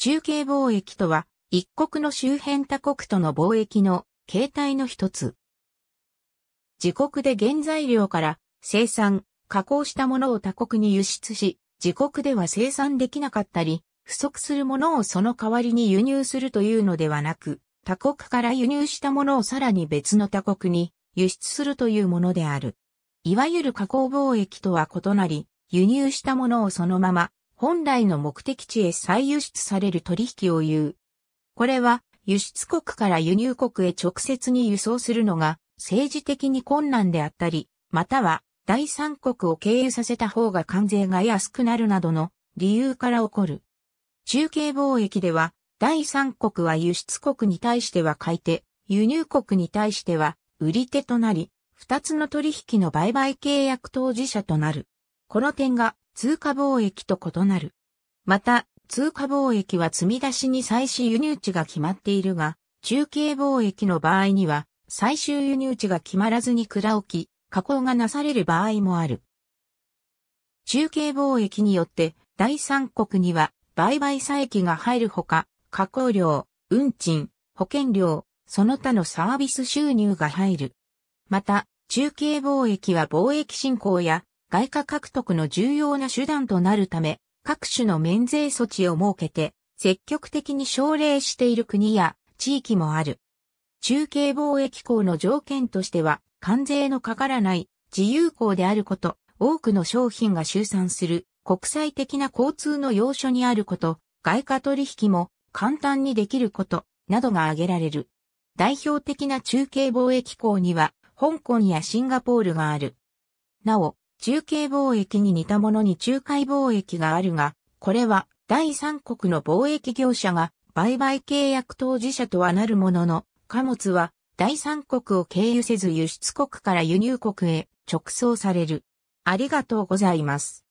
中継貿易とは、一国の周辺他国との貿易の形態の一つ。自国で原材料から生産、加工したものを他国に輸出し、自国では生産できなかったり、不足するものをその代わりに輸入するというのではなく、他国から輸入したものをさらに別の他国に輸出するというものである。いわゆる加工貿易とは異なり、輸入したものをそのまま本来の目的地へ再輸出される取引を言う。これは輸出国から輸入国へ直接に輸送するのが政治的に困難であったり、または第三国を経由させた方が関税が安くなるなどの理由から起こる。中継貿易では第三国は輸出国に対しては買い手、輸入国に対しては売り手となり、二つの取引の売買契約当事者となる。この点が通貨貿易と異なる。また、通貨貿易は積み出しに最終輸入値が決まっているが、中継貿易の場合には、最終輸入値が決まらずに蔵置き、加工がなされる場合もある。中継貿易によって、第三国には、売買差益が入るほか、加工料、運賃、保険料、その他のサービス収入が入る。また、中継貿易は貿易振興や外貨獲得の重要な手段となるため、各種の免税措置を設けて、積極的に奨励している国や地域もある。中継貿易港の条件としては、関税のかからない自由港であること、多くの商品が集散する国際的な交通の要所にあること、外貨取引も簡単にできること、などが挙げられる。代表的な中継貿易港には、香港やシンガポールがある。なお、中継貿易に似たものに仲介貿易があるが、これは第三国の貿易業者が売買契約当事者とはなるものの、貨物は第三国を経由せず輸出国から輸入国へ直送される。ありがとうございます。